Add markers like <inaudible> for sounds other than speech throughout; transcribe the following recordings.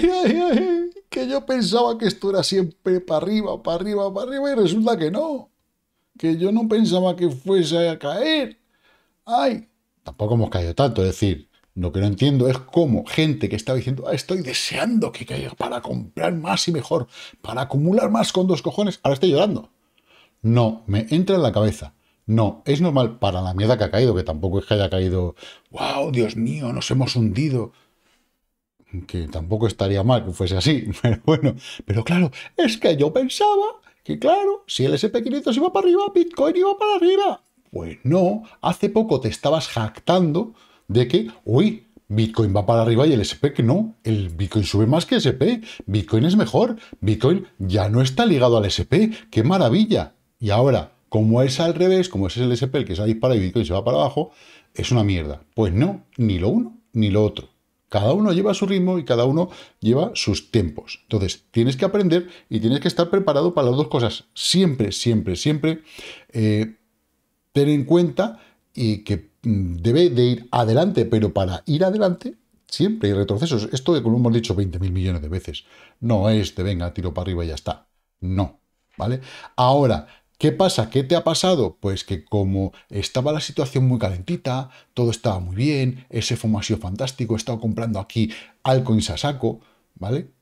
<laughs> que yo pensaba que esto era siempre para arriba, para arriba, para arriba, y resulta que no, que yo no pensaba que fuese a caer. Ay, tampoco hemos caído tanto, es decir, lo que no entiendo es cómo gente que estaba diciendo, ah, estoy deseando que caiga para comprar más y mejor, para acumular más con dos cojones, ahora estoy llorando. No, me entra en la cabeza. No, es normal para la mierda que ha caído, que tampoco es que haya caído, wow, Dios mío, nos hemos hundido que tampoco estaría mal que fuese así, <laughs> pero bueno, pero claro, es que yo pensaba que claro, si el SP500 iba para arriba, Bitcoin iba para arriba. Pues no, hace poco te estabas jactando de que, uy, Bitcoin va para arriba y el SP que no, el Bitcoin sube más que el SP, Bitcoin es mejor, Bitcoin ya no está ligado al SP, qué maravilla. Y ahora, como es al revés, como es el SP el que se dispara y Bitcoin se va para abajo, es una mierda. Pues no, ni lo uno ni lo otro. Cada uno lleva su ritmo y cada uno lleva sus tiempos. Entonces, tienes que aprender y tienes que estar preparado para las dos cosas. Siempre, siempre, siempre tener eh, ten en cuenta y que mm, debe de ir adelante, pero para ir adelante siempre hay retrocesos. Esto de como hemos dicho 20.000 millones de veces. No es de venga, tiro para arriba y ya está. No, ¿vale? Ahora, ¿Qué pasa? ¿Qué te ha pasado? Pues que como estaba la situación muy calentita, todo estaba muy bien, ese FOMO fantástico, he estado comprando aquí altcoins a saco, ¿vale?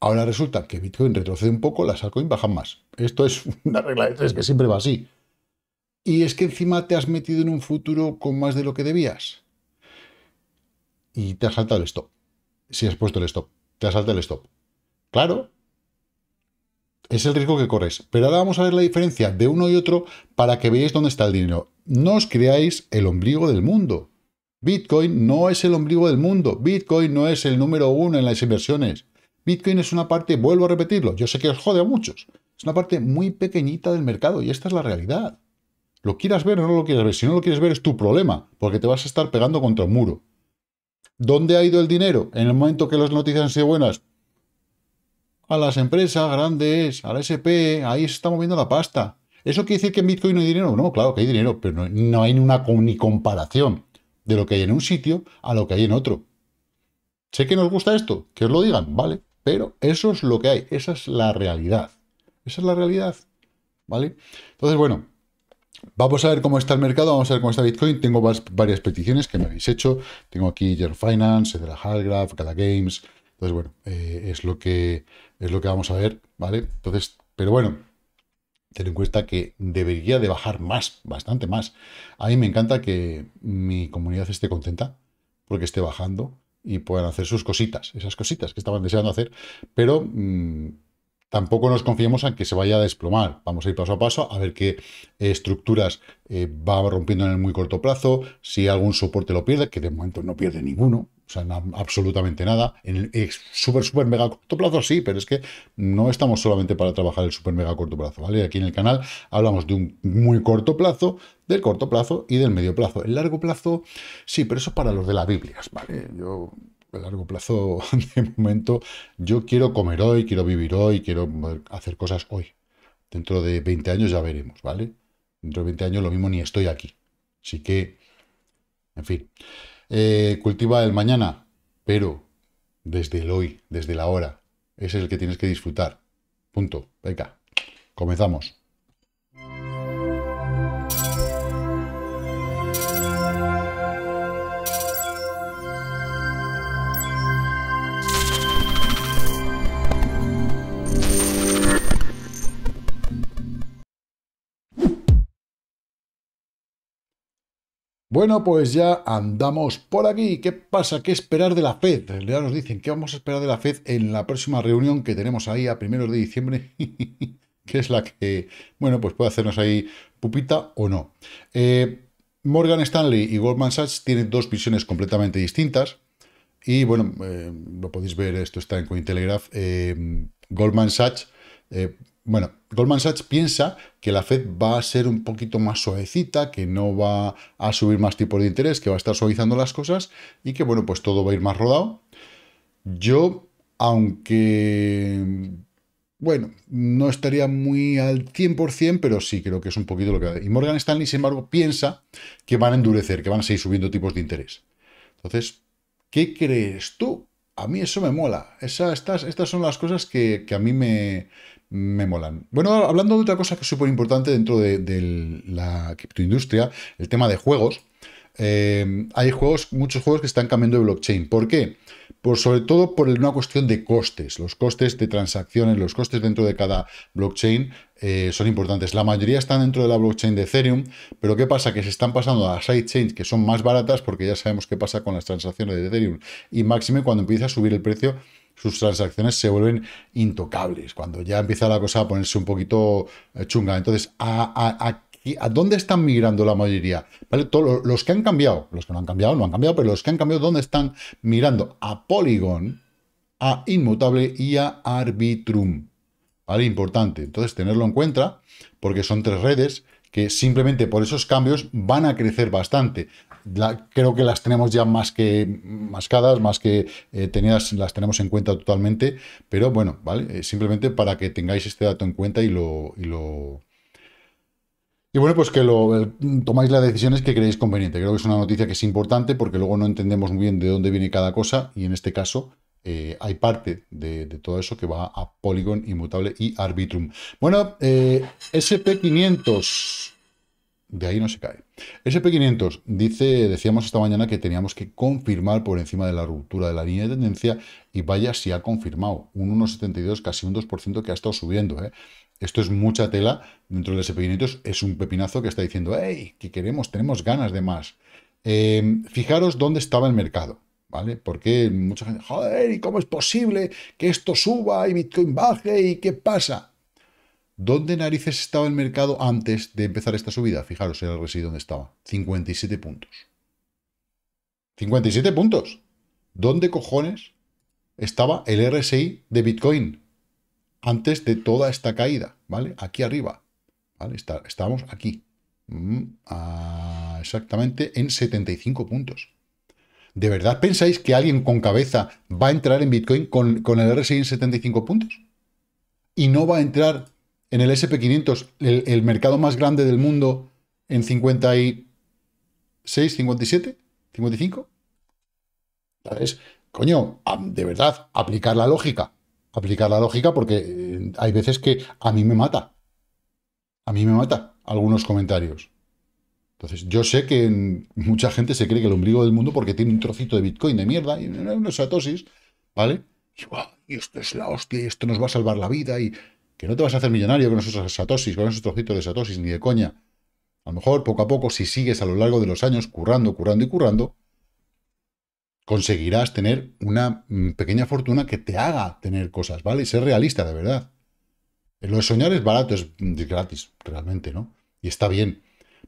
Ahora resulta que Bitcoin retrocede un poco, las altcoins bajan más. Esto es <laughs> una regla de tres que siempre va así. Y es que encima te has metido en un futuro con más de lo que debías. Y te has saltado el stop. Si has puesto el stop, te has saltado el stop. Claro, es el riesgo que corres. Pero ahora vamos a ver la diferencia de uno y otro para que veáis dónde está el dinero. No os creáis el ombligo del mundo. Bitcoin no es el ombligo del mundo. Bitcoin no es el número uno en las inversiones. Bitcoin es una parte, vuelvo a repetirlo, yo sé que os jode a muchos. Es una parte muy pequeñita del mercado y esta es la realidad. Lo quieras ver o no lo quieras ver. Si no lo quieres ver es tu problema, porque te vas a estar pegando contra un muro. ¿Dónde ha ido el dinero? En el momento que las noticias han sido buenas, a las empresas grandes, a la SP, ahí se está moviendo la pasta. ¿Eso quiere decir que en Bitcoin no hay dinero? No, claro que hay dinero, pero no, no hay una, ni comparación de lo que hay en un sitio a lo que hay en otro. Sé que nos gusta esto, que os lo digan, ¿vale? Pero eso es lo que hay, esa es la realidad. Esa es la realidad, ¿vale? Entonces, bueno, Vamos a ver cómo está el mercado, vamos a ver cómo está Bitcoin. Tengo varias peticiones que me habéis hecho. Tengo aquí Yer Finance, la Halgraph, Cada Games, entonces, bueno, eh, es, lo que, es lo que vamos a ver, ¿vale? Entonces, pero bueno, ten en cuenta que debería de bajar más, bastante más. A mí me encanta que mi comunidad esté contenta porque esté bajando y puedan hacer sus cositas, esas cositas que estaban deseando hacer, pero mm, tampoco nos confiemos en que se vaya a desplomar. Vamos a ir paso a paso a ver qué eh, estructuras eh, va rompiendo en el muy corto plazo, si algún soporte lo pierde, que de momento no pierde ninguno, o sea, absolutamente nada. En el súper súper mega corto plazo sí, pero es que no estamos solamente para trabajar el super mega corto plazo, ¿vale? Aquí en el canal hablamos de un muy corto plazo, del corto plazo y del medio plazo. El largo plazo, sí, pero eso es para los de las Biblias, ¿vale? Yo a largo plazo, <laughs> de momento, yo quiero comer hoy, quiero vivir hoy, quiero hacer cosas hoy. Dentro de 20 años ya veremos, ¿vale? Dentro de 20 años lo mismo ni estoy aquí. Así que, en fin, eh, cultiva el mañana, pero desde el hoy, desde la hora. es el que tienes que disfrutar. Punto. Venga, comenzamos. Bueno, pues ya andamos por aquí. ¿Qué pasa? ¿Qué esperar de la FED? Ya nos dicen qué vamos a esperar de la FED en la próxima reunión que tenemos ahí a primeros de diciembre, <laughs> que es la que, bueno, pues puede hacernos ahí pupita o no. Eh, Morgan Stanley y Goldman Sachs tienen dos visiones completamente distintas. Y bueno, eh, lo podéis ver, esto está en Cointelegraph. Eh, Goldman Sachs bueno, Goldman Sachs piensa que la Fed va a ser un poquito más suavecita, que no va a subir más tipos de interés, que va a estar suavizando las cosas y que, bueno, pues todo va a ir más rodado. Yo, aunque, bueno, no estaría muy al 100%, pero sí creo que es un poquito lo que... Y Morgan Stanley, sin embargo, piensa que van a endurecer, que van a seguir subiendo tipos de interés. Entonces, ¿qué crees tú? A mí eso me mola. estas, estas son las cosas que a mí me, me molan. Bueno, hablando de otra cosa que es súper importante dentro de, la criptoindustria, el tema de juegos. Eh, hay juegos, muchos juegos que están cambiando de blockchain. ¿Por qué? Por, sobre todo por una cuestión de costes. Los costes de transacciones, los costes dentro de cada blockchain eh, son importantes. La mayoría están dentro de la blockchain de Ethereum, pero ¿qué pasa? Que se están pasando a sidechains que son más baratas porque ya sabemos qué pasa con las transacciones de Ethereum. Y máximo cuando empieza a subir el precio sus transacciones se vuelven intocables, cuando ya empieza la cosa a ponerse un poquito eh, chunga. Entonces, a, a, a dónde están migrando la mayoría? ¿Vale? Todos los que han cambiado, los que no han cambiado, no han cambiado, pero los que han cambiado, ¿dónde están mirando? A Polygon, a Inmutable y a Arbitrum. ¿Vale? Importante. Entonces, tenerlo en cuenta, porque son tres redes que simplemente por esos cambios van a crecer bastante creo que las tenemos ya más que mascadas, más que eh, tenidas, las tenemos en cuenta totalmente, pero bueno, ¿vale? Eh, simplemente para que tengáis este dato en cuenta y lo... Y lo y bueno, pues que lo, tomáis las decisiones que creéis conveniente. Creo que es una noticia que es importante porque luego no entendemos muy bien de dónde viene cada cosa y en este caso eh, hay parte de, todo eso que va a Polygon, Inmutable y Arbitrum. Bueno, eh, SP500 de ahí no se cae. SP500 dice, decíamos esta mañana que teníamos que confirmar por encima de la ruptura de la línea de tendencia y vaya si ha confirmado un 1,72, casi un 2% que ha estado subiendo. ¿eh? Esto es mucha tela dentro del SP500, es un pepinazo que está diciendo, hey, que queremos, tenemos ganas de más. Eh, fijaros dónde estaba el mercado. ¿Vale? Porque mucha gente, joder, ¿y cómo es posible que esto suba y Bitcoin baje y qué pasa? ¿Dónde narices estaba el mercado antes de empezar esta subida? Fijaros, en el RSI donde estaba. 57 puntos. 57 puntos. ¿Dónde cojones estaba el RSI de Bitcoin antes de toda esta caída? ¿Vale? Aquí arriba. Estamos aquí. Mm, ah, exactamente en 75 puntos. ¿De verdad pensáis que alguien con cabeza va a entrar en Bitcoin con, con el RSI en 75 puntos? Y no va a entrar en el SP500, el, mercado más grande del mundo en 56, 57, 55. ¿Sabes? Coño, de verdad, aplicar la lógica. Aplicar la lógica porque eh, hay veces que a mí me mata. A mí me mata algunos comentarios. Entonces, yo sé que mucha gente se cree que el ombligo del mundo porque tiene un trocito de Bitcoin de mierda y eh, una satosis, ¿vale? Y, y esto es la hostia y esto nos va a salvar la vida y que no te vas a hacer millonario con esos satosis, con esos trocitos de satosis, ni de coña. A lo mejor poco a poco, si sigues a lo largo de los años currando, currando y currando, conseguirás tener una mm, pequeña fortuna que te haga tener cosas, ¿vale? Y ser realista, de verdad. Eh, lo de soñar es barato, mm, es gratis, realmente, ¿no? Y está bien.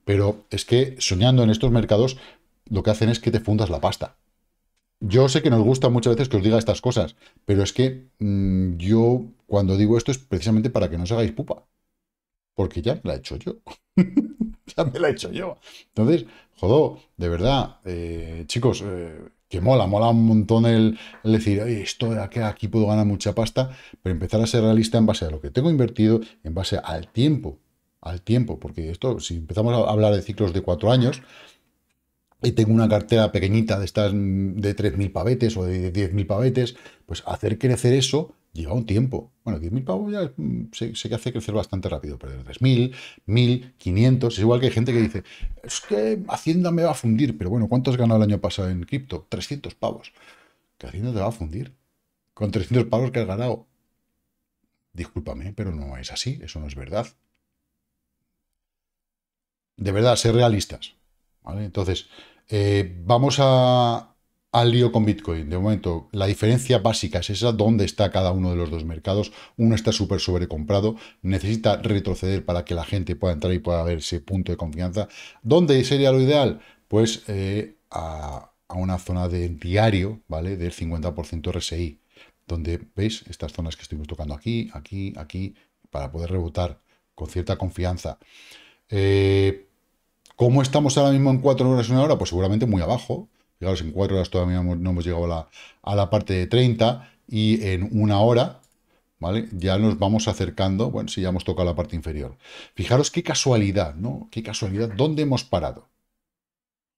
Pero es que soñando en estos mercados, lo que hacen es que te fundas la pasta. Yo sé que nos gusta muchas veces que os diga estas cosas, pero es que mm, yo cuando digo esto es precisamente para que no os hagáis pupa. Porque ya me la he hecho yo. <laughs> ya me la he hecho yo. Entonces, jodó, de verdad, eh, chicos, eh, que mola, mola un montón el, decir, esto aquí, aquí puedo ganar mucha pasta, pero empezar a ser realista en base a lo que tengo invertido, en base al tiempo. Al tiempo, porque esto, si empezamos a hablar de ciclos de cuatro años, y tengo una cartera pequeñita de estas mm, de 3.000 pavetes o de 10.000 pavetes, pues hacer crecer eso lleva un tiempo. Bueno, 10.000 pavos ya sé, que mm, hace crecer bastante rápido, pero de 3.000, 1.500, es igual que hay gente que dice, es que Hacienda me va a fundir, pero bueno, ¿cuánto has ganado el año pasado en cripto? 300 pavos. qué Hacienda te va a fundir. Con 300 pavos que has ganado. Discúlpame, pero no es así, eso no es verdad. De verdad, ser realistas. Entonces, eh, vamos a, al lío con Bitcoin. De momento, la diferencia básica es esa, dónde está cada uno de los dos mercados. Uno está súper sobrecomprado, necesita retroceder para que la gente pueda entrar y pueda ver ese punto de confianza. ¿Dónde sería lo ideal? Pues eh, a, una zona de diario, ¿vale? Del 50% RSI, donde, ¿veis? Estas zonas que estuvimos tocando aquí, aquí, aquí, para poder rebotar con cierta confianza. Eh, ¿Cómo estamos ahora mismo en cuatro horas, y una hora? Pues seguramente muy abajo. Fijaros, en cuatro horas todavía no hemos llegado a la, parte de 30 y en una hora, ¿vale? Ya nos vamos acercando, bueno, si ya hemos tocado la parte inferior. Fijaros qué casualidad, ¿no? Qué casualidad, ¿dónde hemos parado?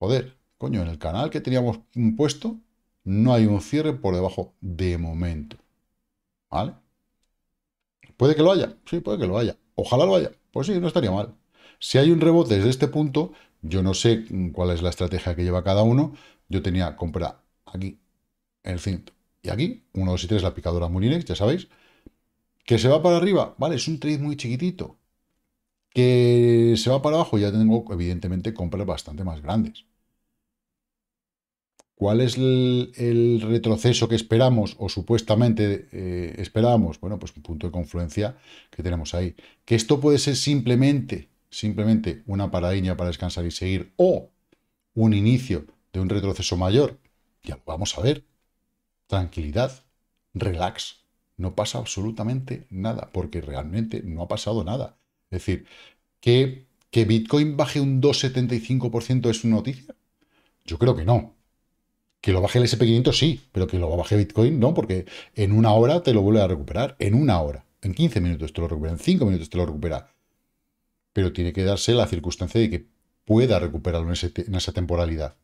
Joder, coño, en el canal que teníamos impuesto no hay un cierre por debajo de momento, ¿vale? Puede que lo haya, sí, puede que lo haya. Ojalá lo haya, pues sí, no estaría mal. Si hay un rebote desde este punto, yo no sé cuál es la estrategia que lleva cada uno. Yo tenía compra aquí, el cinto, y aquí, uno 2 y tres la picadora Murinex, ya sabéis. Que se va para arriba, vale, es un trade muy chiquitito. Que se va para abajo, ya tengo, evidentemente, compras bastante más grandes. ¿Cuál es el, retroceso que esperamos o supuestamente eh, esperamos? Bueno, pues un punto de confluencia que tenemos ahí. Que esto puede ser simplemente simplemente una paradiña para descansar y seguir, o un inicio de un retroceso mayor, ya vamos a ver. Tranquilidad, relax, no pasa absolutamente nada, porque realmente no ha pasado nada. Es decir, que, que Bitcoin baje un 2,75% es una noticia. Yo creo que no. Que lo baje el SP500 sí, pero que lo baje Bitcoin no, porque en una hora te lo vuelve a recuperar. En una hora, en 15 minutos te lo recupera, en 5 minutos te lo recupera pero tiene que darse la circunstancia de que pueda recuperarlo en, esa temporalidad.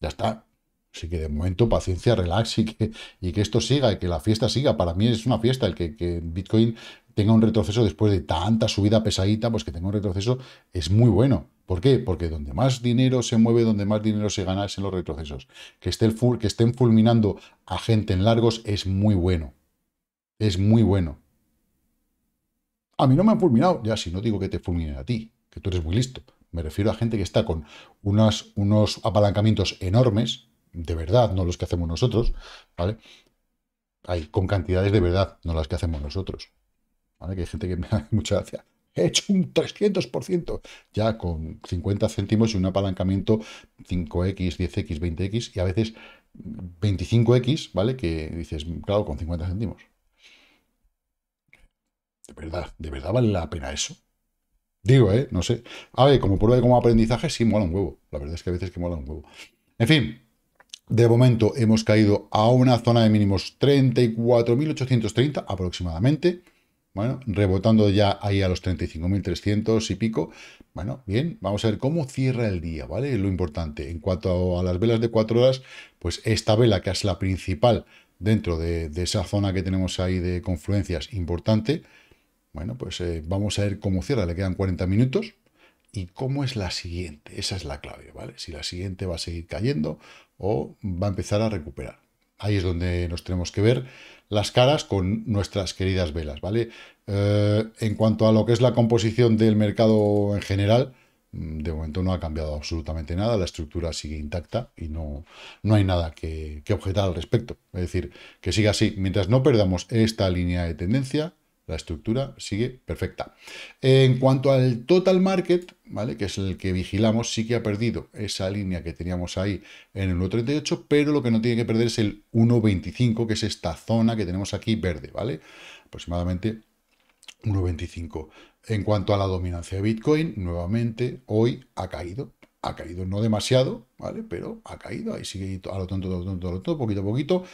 Ya está. Así que de momento paciencia, relax y que, esto siga y que la fiesta siga. Para mí es una fiesta el que, Bitcoin tenga un retroceso después de tanta subida pesadita, pues que tenga un retroceso es muy bueno. ¿Por qué? Porque donde más dinero se mueve, donde más dinero se gana es en los retrocesos. Que, esté el que estén fulminando a gente en largos es muy bueno. Es muy bueno. A mí no me han fulminado, ya si no digo que te fulmine a ti, que tú eres muy listo. Me refiero a gente que está con unos apalancamientos enormes, de verdad, no los que hacemos nosotros, ¿vale? Hay con cantidades de verdad, no las que hacemos nosotros. ¿Vale? Que hay gente que me <laughs> da mucha gracia. He hecho un 300%, ya con 50 céntimos y un apalancamiento 5X, 10X, 20X y a veces 25X, ¿vale? Que dices, claro, con 50 céntimos. ¿De verdad? ¿De verdad vale la pena eso? Digo, ¿eh? No sé. A ver, como prueba de como aprendizaje, sí mola un huevo. La verdad es que a veces que mola un huevo. En fin, de momento hemos caído a una zona de mínimos 34.830 aproximadamente. Bueno, rebotando ya ahí a los 35.300 y pico. Bueno, bien, vamos a ver cómo cierra el día, ¿vale? Lo importante, en cuanto a las velas de 4 horas, pues esta vela, que es la principal dentro de esa zona que tenemos ahí de confluencias importante, bueno, pues eh, vamos a ver cómo cierra, le quedan 40 minutos. ¿Y cómo es la siguiente? Esa es la clave, ¿vale? Si la siguiente va a seguir cayendo o va a empezar a recuperar. Ahí es donde nos tenemos que ver las caras con nuestras queridas velas, ¿vale? Eh, en cuanto a lo que es la composición del mercado en general, mm, de momento no ha cambiado absolutamente nada, la estructura sigue intacta y no, no hay nada que, que objetar al respecto. Es decir, que siga así. Mientras no perdamos esta línea de tendencia, la estructura sigue perfecta. En cuanto al total market, ¿vale? que es el que vigilamos, sí que ha perdido esa línea que teníamos ahí en el 1.38, pero lo que no tiene que perder es el 1.25, que es esta zona que tenemos aquí verde, ¿vale? Aproximadamente 1.25. En cuanto a la dominancia de Bitcoin, nuevamente hoy ha caído. Ha caído no demasiado, ¿vale? Pero ha caído, ahí sigue a lo tonto, a tonto, a lo tonto, poquito a poquito.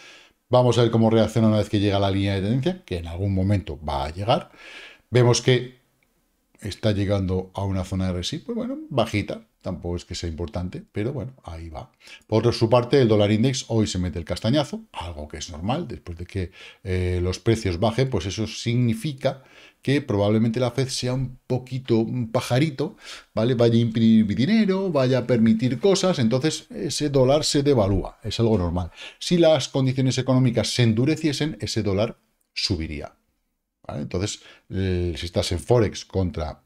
Vamos a ver cómo reacciona una vez que llega la línea de tendencia, que en algún momento va a llegar. Vemos que está llegando a una zona de resistencia, pues bueno, bajita, Tampoco es que sea importante, pero bueno, ahí va. Por su parte, el dólar index hoy se mete el castañazo, algo que es normal, después de que eh, los precios bajen, pues eso significa que probablemente la Fed sea un poquito un pajarito, ¿vale? Vaya a imprimir dinero, vaya a permitir cosas, entonces ese dólar se devalúa, es algo normal. Si las condiciones económicas se endureciesen, ese dólar subiría. Entonces, si estás en Forex contra,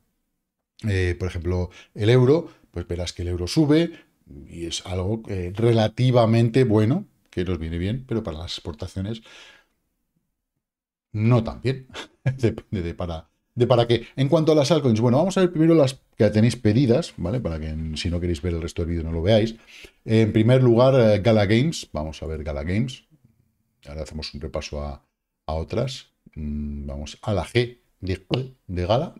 eh, por ejemplo, el euro, pues verás que el euro sube y es algo eh, relativamente bueno, que nos viene bien, pero para las exportaciones no tan bien. <laughs> Depende de para, de para qué. En cuanto a las altcoins, bueno, vamos a ver primero las que tenéis pedidas, ¿vale? Para que si no queréis ver el resto del vídeo no lo veáis. En primer lugar, eh, Gala Games. Vamos a ver Gala Games. Ahora hacemos un repaso a, otras. Mm, vamos a la G de Gala.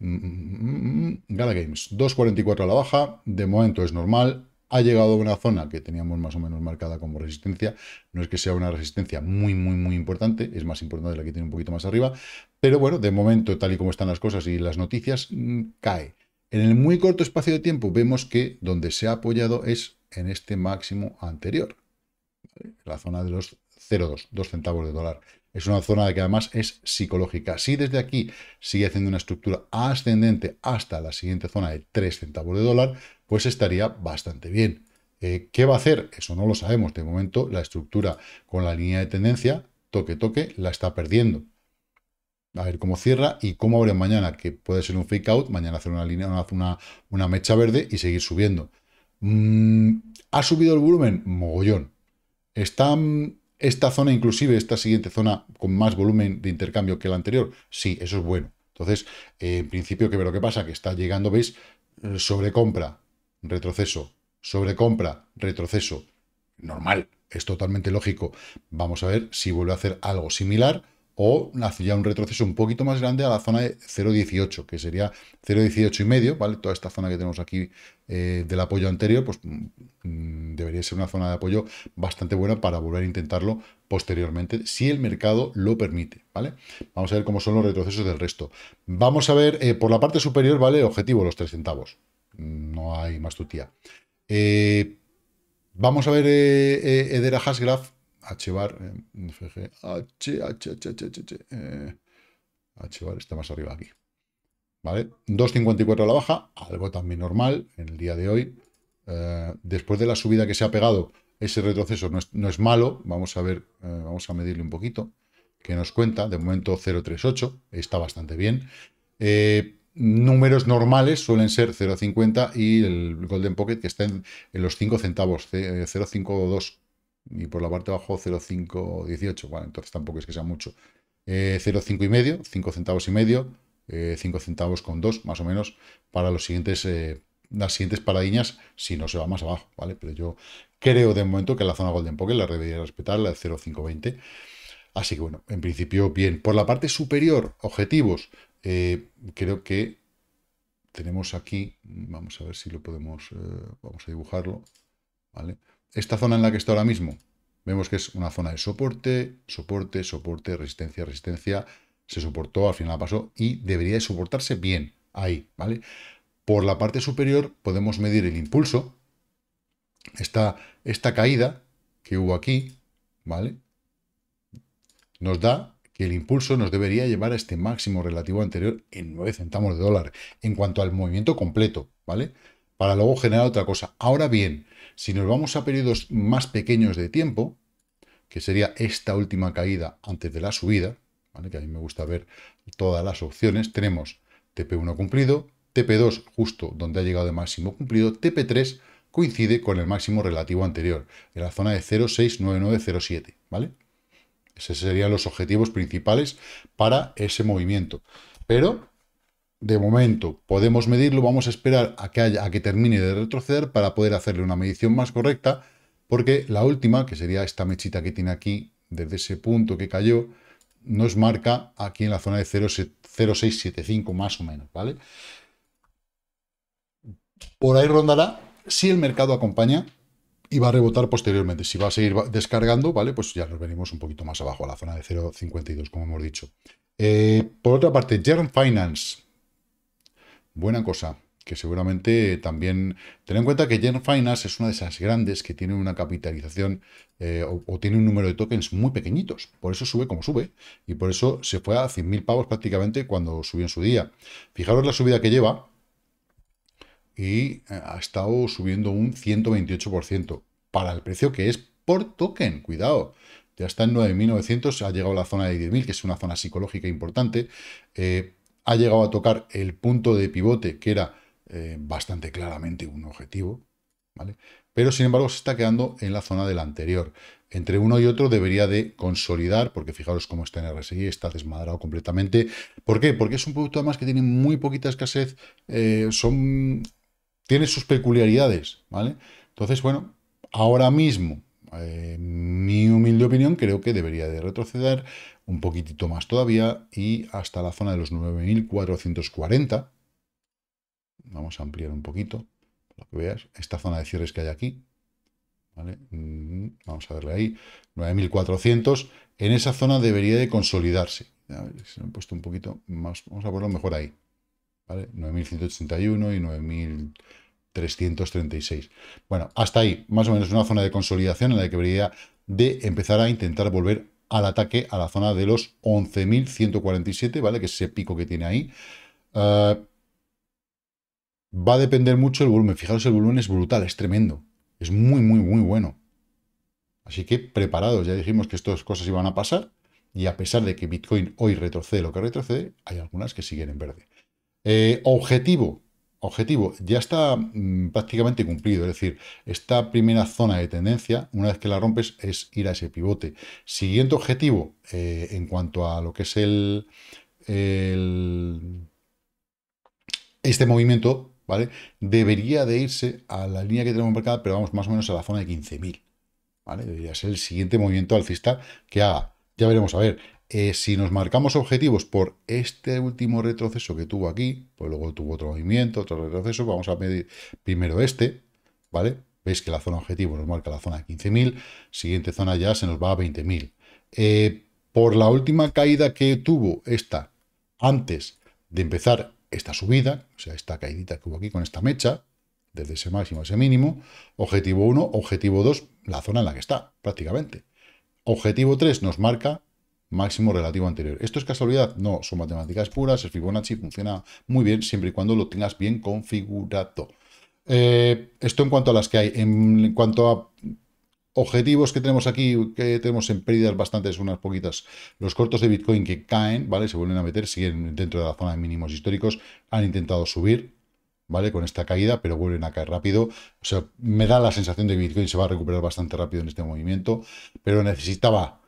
Mm, mm, mm, Gala Games, 2.44 a la baja, de momento es normal, ha llegado a una zona que teníamos más o menos marcada como resistencia, no es que sea una resistencia muy, muy, muy importante, es más importante la que tiene un poquito más arriba, pero bueno, de momento, tal y como están las cosas y las noticias, cae. En el muy corto espacio de tiempo vemos que donde se ha apoyado es en este máximo anterior, la zona de los 0,2, 2 centavos de dólar. Es una zona que además es psicológica. Si desde aquí sigue haciendo una estructura ascendente hasta la siguiente zona de 3 centavos de dólar, pues estaría bastante bien. Eh, ¿Qué va a hacer? Eso no lo sabemos. De momento, la estructura con la línea de tendencia, toque, toque, la está perdiendo. A ver cómo cierra y cómo abre mañana, que puede ser un fake out, mañana hacer una, línea, una, una mecha verde y seguir subiendo. Mm, ¿Ha subido el volumen? Mogollón. ¿Están esta zona, inclusive, esta siguiente zona con más volumen de intercambio que la anterior, sí, eso es bueno. Entonces, eh, en principio, ¿qué ve lo que pasa? Que está llegando, ¿veis? Eh, sobrecompra, retroceso, sobrecompra, retroceso. Normal, es totalmente lógico. Vamos a ver si vuelve a hacer algo similar o ya un retroceso un poquito más grande a la zona de 0,18, que sería 0,18 y medio, ¿vale? Toda esta zona que tenemos aquí eh, del apoyo anterior, pues mm, debería ser una zona de apoyo bastante buena para volver a intentarlo posteriormente, si el mercado lo permite, ¿vale? Vamos a ver cómo son los retrocesos del resto. Vamos a ver, eh, por la parte superior, ¿vale? Objetivo, los 3 centavos. Mm, no hay más tutía. Eh, vamos a ver Edera Hasgraf. Hbar, eh, H, H, H, eh, está más arriba aquí. ¿Vale? 2.54 a la baja, algo también normal en el día de hoy. Eh, después de la subida que se ha pegado, ese retroceso no es, malo. Vamos a ver, vamos a medirle un poquito. Que nos cuenta, de momento 0.38, está bastante bien. números normales suelen ser 0.50 y el Golden Pocket que está en, los 5 centavos, 0.52 y por la parte de abajo 0,518. Bueno, entonces tampoco es que sea mucho. Eh, 0,5 y medio, 5 centavos y medio, 5 eh, centavos con 2, más o menos, para los siguientes, eh, las siguientes paradiñas, si no se va más abajo, ¿vale? Pero yo creo de momento que la zona Golden Pocket la debería respetar, la de 0,520. Así que bueno, en principio bien. Por la parte superior, objetivos, eh, creo que tenemos aquí, vamos a ver si lo podemos, vamos a dibujarlo, ¿vale? esta zona en la que está ahora mismo, vemos que es una zona de soporte, soporte, soporte, resistencia, resistencia, se soportó, al final pasó y debería de soportarse bien ahí, ¿vale? Por la parte superior podemos medir el impulso, esta, esta caída que hubo aquí, ¿vale? Nos da que el impulso nos debería llevar a este máximo relativo anterior en 9 centavos de dólar en cuanto al movimiento completo, ¿vale? Para luego generar otra cosa. Ahora bien, si nos vamos a periodos más pequeños de tiempo, que sería esta última caída antes de la subida, ¿vale? que a mí me gusta ver todas las opciones, tenemos TP1 cumplido, TP2 justo donde ha llegado de máximo cumplido, TP3 coincide con el máximo relativo anterior, en la zona de 0,69907, ¿vale? Esos serían los objetivos principales para ese movimiento. Pero de momento podemos medirlo, vamos a esperar a que, que termine de retroceder para poder hacerle una medición más correcta, porque la última, que sería esta mechita que tiene aquí, desde ese punto que cayó, nos marca aquí en la zona de 0,675 más o menos, ¿vale? Por ahí rondará si el mercado acompaña y va a rebotar posteriormente. Si va a seguir descargando, ¿vale? Pues ya nos venimos un poquito más abajo, a la zona de 0,52, como hemos dicho. Eh, por otra parte, Germ Finance, buena cosa que seguramente también... Ten en cuenta que Gen Finance es una de esas grandes que tiene una capitalización eh, o, tiene un número de tokens muy pequeñitos. Por eso sube como sube y por eso se fue a 100.000 pavos prácticamente cuando subió en su día. Fijaros la subida que lleva y eh, ha estado subiendo un 128% para el precio que es por token. Cuidado, ya está en 9.900, ha llegado a la zona de 10.000, que es una zona psicológica importante. Eh, ha llegado a tocar el punto de pivote, que era eh, bastante claramente un objetivo, ¿vale? Pero sin embargo se está quedando en la zona del anterior. Entre uno y otro debería de consolidar, porque fijaros cómo está en RSI, está desmadrado completamente. ¿Por qué? Porque es un producto además que tiene muy poquita escasez, eh, son, tiene sus peculiaridades, ¿vale? Entonces, bueno, ahora mismo en mi humilde opinión, creo que debería de retroceder un poquitito más todavía y hasta la zona de los 9.440. Vamos a ampliar un poquito, para que veas, esta zona de cierres que hay aquí. ¿vale? Mm, vamos a verle ahí, 9.400. En esa zona debería de consolidarse. se han puesto un poquito más, vamos a ponerlo mejor ahí. ¿vale? 9.181 y 9.000... 336. Bueno, hasta ahí, más o menos una zona de consolidación en la que debería de empezar a intentar volver al ataque a la zona de los 11.147, ¿vale? Que es ese pico que tiene ahí. Ah, va a depender mucho el volumen. Fijaros, el volumen es brutal, es tremendo. Es muy, muy, muy bueno. Así que preparados, ya dijimos que estas cosas iban a pasar. Y a pesar de que Bitcoin hoy retrocede lo que retrocede, hay algunas que siguen en verde. Eh, objetivo, objetivo ya está mm, prácticamente cumplido, es decir, esta primera zona de tendencia, una vez que la rompes, es ir a ese pivote. Siguiente objetivo, eh, en cuanto a lo que es el, este movimiento, ¿vale? Debería de irse a la línea que tenemos marcada, pero vamos más o menos a la zona de 15.000, ¿vale? Debería ser el siguiente movimiento alcista que haga. Ya veremos, a ver, eh, si nos marcamos objetivos por este último retroceso que tuvo aquí, pues luego tuvo otro movimiento, otro retroceso, vamos a medir primero este, ¿vale? Veis que la zona objetivo nos marca la zona de 15.000, siguiente zona ya se nos va a 20.000. Eh, por la última caída que tuvo esta, antes de empezar esta subida, o sea, esta caídita que hubo aquí con esta mecha, desde ese máximo a ese mínimo, objetivo 1, objetivo 2, la zona en la que está, prácticamente. Objetivo 3 nos marca máximo relativo anterior. ¿Esto es casualidad? No, son matemáticas puras, el Fibonacci funciona muy bien siempre y cuando lo tengas bien configurado. Eh, esto en cuanto a las que hay. En, cuanto a objetivos que tenemos aquí, que tenemos en pérdidas bastantes, unas poquitas, los cortos de Bitcoin que caen, ¿vale? Se vuelven a meter, siguen dentro de la zona de mínimos históricos, han intentado subir, ¿vale? Con esta caída, pero vuelven a caer rápido. O sea, me da la sensación de que Bitcoin se va a recuperar bastante rápido en este movimiento, pero necesitaba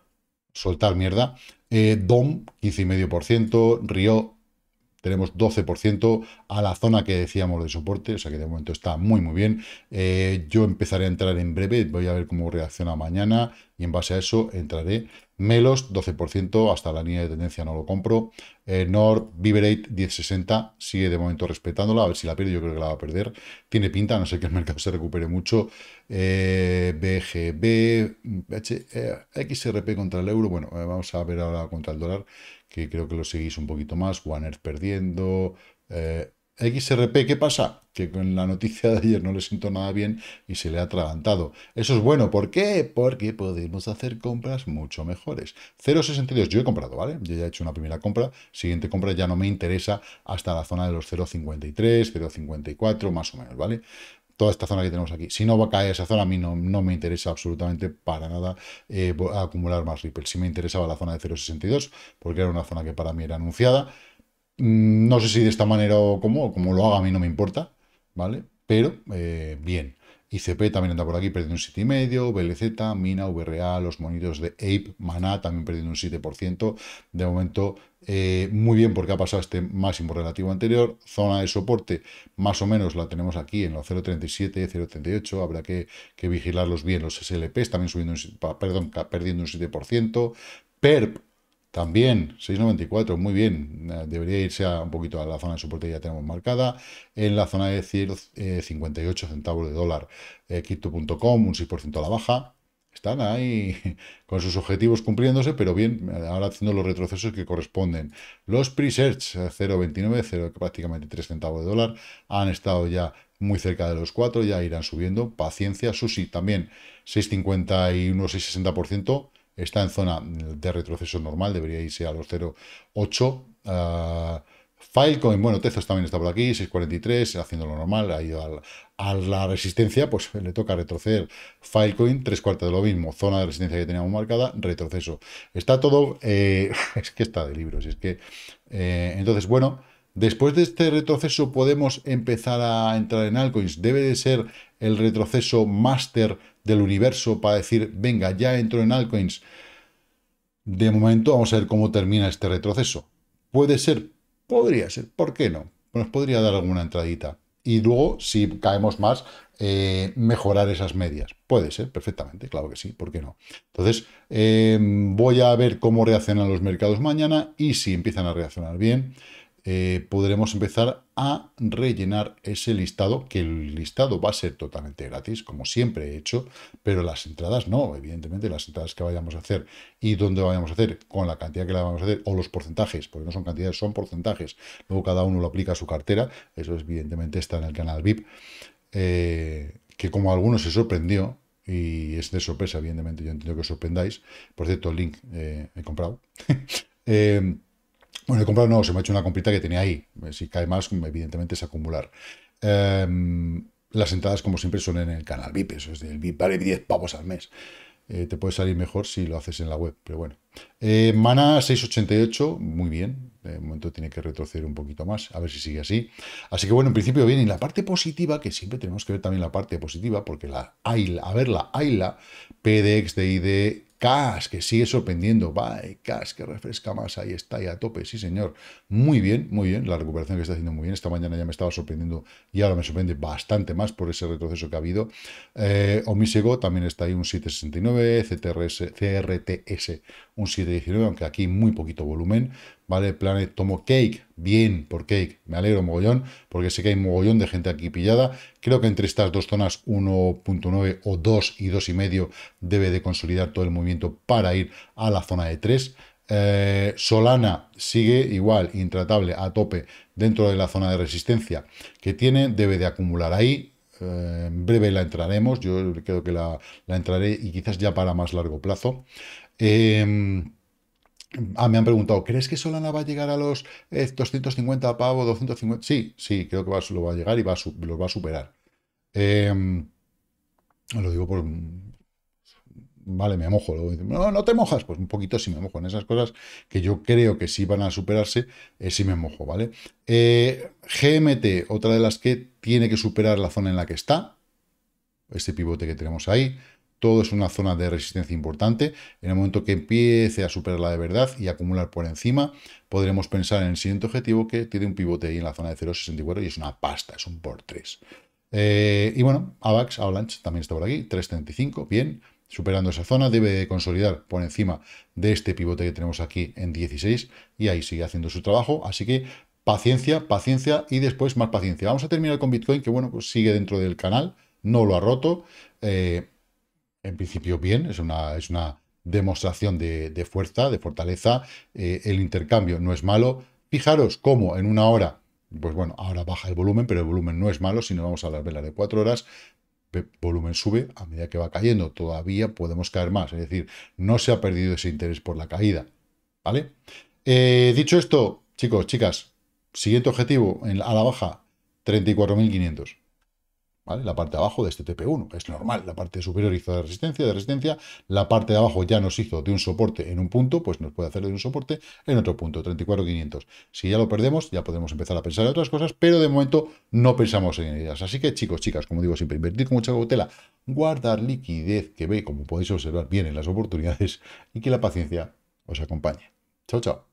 soltar mierda. Eh, DOM, 15,5%, río tenemos 12% a la zona que decíamos de soporte, o sea que de momento está muy muy bien. Eh, yo empezaré a entrar en breve, voy a ver cómo reacciona mañana y en base a eso entraré. Melos 12%, hasta la línea de tendencia no lo compro. Eh, Nord viverate 1060 sigue de momento respetándola, a ver si la pierde, yo creo que la va a perder. Tiene pinta, no sé que el mercado se recupere mucho. BGB, eh, XRP contra el euro, bueno, vamos a ver ahora contra el dólar que creo que lo seguís un poquito más, Warner perdiendo. Eh, XRP, ¿qué pasa? Que con la noticia de ayer no le siento nada bien y se le ha atragantado. Eso es bueno, ¿por qué? Porque podemos hacer compras mucho mejores. 0.62, yo he comprado, ¿vale? Yo ya he hecho una primera compra, siguiente compra ya no me interesa hasta la zona de los 0.53, 0.54, más o menos, ¿vale? toda esta zona que tenemos aquí. Si no va a caer esa zona, a mí no, no me interesa absolutamente para nada eh, acumular más Ripple. Si me interesaba la zona de 0.62, porque era una zona que para mí era anunciada. Mm, no sé si de esta manera o como, como lo haga, a mí no me importa, ¿vale? Pero eh, bien. ICP también anda por aquí perdiendo un 7,5%, BLZ, Mina, VRA, los monitos de Ape, Mana también perdiendo un 7%. De momento, eh, muy bien porque ha pasado este máximo relativo anterior. Zona de soporte, más o menos la tenemos aquí en los 0,37, 0,38. Habrá que, vigilarlos bien. Los SLPs también subiendo perdón, perdiendo un 7%. PERP también 6,94, muy bien. Eh, debería irse a, un poquito a la zona de soporte que ya tenemos marcada. En la zona de 0,58 eh, centavos de dólar. Eh, un 6% a la baja. Están ahí <laughs> con sus objetivos cumpliéndose, pero bien, eh, ahora haciendo los retrocesos que corresponden. Los pre-search 0,29, prácticamente 3 centavos de dólar, han estado ya muy cerca de los 4, ya irán subiendo. Paciencia, Susi también 6,51, 6,60% está en zona de retroceso normal, debería irse a los 0,8. Ah, Filecoin, bueno, Tezos también está por aquí, 6.43, haciendo lo normal, ha ido a la resistencia, pues <laughs> le toca retroceder. Filecoin, tres cuartos de lo mismo, zona de resistencia que teníamos marcada, retroceso. Está todo, eh, <laughs> es que está de libros, es que, eh, entonces, bueno, Después de este retroceso podemos empezar a entrar en altcoins. Debe de ser el retroceso máster del universo para decir, venga, ya entro en altcoins. De momento vamos a ver cómo termina este retroceso. Puede ser, podría ser, ¿por qué no? Nos podría dar alguna entradita. Y luego, si caemos más, eh, mejorar esas medias. Puede ser, perfectamente, claro que sí, ¿por qué no? Entonces, eh, voy a ver cómo reaccionan los mercados mañana y si empiezan a reaccionar bien. Eh, podremos empezar a rellenar ese listado, que el listado va a ser totalmente gratis, como siempre he hecho, pero las entradas no, evidentemente las entradas que vayamos a hacer y dónde vayamos a hacer, con la cantidad que la vamos a hacer, o los porcentajes, porque no son cantidades, son porcentajes, luego cada uno lo aplica a su cartera, eso evidentemente está en el canal VIP, eh, que como algunos se sorprendió, y es de sorpresa, evidentemente, yo entiendo que os sorprendáis, por cierto, el link eh, he comprado. <laughs> Bueno, he comprado no, se me ha hecho una comprita que tenía ahí. Si cae más, evidentemente es acumular. Em, las entradas, como siempre, son en el canal VIP. Eso es del VIP, vale 10 pavos al mes. Eh, te puede salir mejor si lo haces en la web, pero bueno. Eh, Mana 688, muy bien. De momento tiene que retroceder un poquito más, a ver si sigue así. Así que bueno, en principio viene Y la parte positiva, que siempre tenemos que ver también la parte positiva, porque la AILA, a ver, la AILA, PDX, DID, Cash, que sigue sorprendiendo. Bye, Cas, que refresca más. Ahí está, ahí a tope. Sí, señor. Muy bien, muy bien. La recuperación que está haciendo muy bien. Esta mañana ya me estaba sorprendiendo y ahora me sorprende bastante más por ese retroceso que ha habido. Eh, Omisego también está ahí un 769. CTRS, CRTS un 719, aunque aquí muy poquito volumen. ¿vale? Planet eh, tomo Cake, bien por Cake, me alegro mogollón, porque sé que hay mogollón de gente aquí pillada. Creo que entre estas dos zonas, 1.9 o 2 y 2,5, debe de consolidar todo el movimiento para ir a la zona de 3. Eh, Solana sigue igual, intratable, a tope, dentro de la zona de resistencia que tiene, debe de acumular ahí. Eh, en breve la entraremos, yo creo que la, entraré y quizás ya para más largo plazo. Ah, me han preguntado, ¿crees que Solana va a llegar a los 250 eh, pavos, Sí, sí, creo que lo va a llegar y va los va a superar. Em, lo digo por... Vale, me mojo. no, no te mojas. Pues un poquito sí me mojo en esas cosas que yo creo que sí van a superarse, eh, sí me mojo, ¿vale? Eh, GMT, otra de las que tiene que superar la zona en la que está. Este pivote que tenemos ahí todo es una zona de resistencia importante. En el momento que empiece a superarla de verdad y acumular por encima, podremos pensar en el siguiente objetivo que tiene un pivote ahí en la zona de 0.64 y es una pasta, es un por 3. Eh, y bueno, AVAX, Avalanche también está por aquí, 3.35, bien. Superando esa zona, debe consolidar por encima de este pivote que tenemos aquí en 16 y ahí sigue haciendo su trabajo. Así que paciencia, paciencia y después más paciencia. Vamos a terminar con Bitcoin, que bueno, pues sigue dentro del canal, no lo ha roto. Eh, en principio bien, es una, es una demostración de, fuerza, de fortaleza, eh, el intercambio no es malo. Fijaros cómo en una hora, pues bueno, ahora baja el volumen, pero el volumen no es malo, si no vamos a las velas de cuatro horas, volumen sube a medida que va cayendo, todavía podemos caer más, es decir, no se ha perdido ese interés por la caída, ¿vale? Eh, dicho esto, chicos, chicas, siguiente objetivo en, a la baja, 34.500. La parte de abajo de este TP1, es normal, la parte superior hizo de resistencia, de resistencia, la parte de abajo ya nos hizo de un soporte en un punto, pues nos puede hacer de un soporte en otro punto, 34.500. Si ya lo perdemos, ya podemos empezar a pensar en otras cosas, pero de momento no pensamos en ellas. Así que chicos, chicas, como digo siempre, invertir con mucha cautela, guardar liquidez que ve, como podéis observar, bien en las oportunidades y que la paciencia os acompañe. Chao, chao.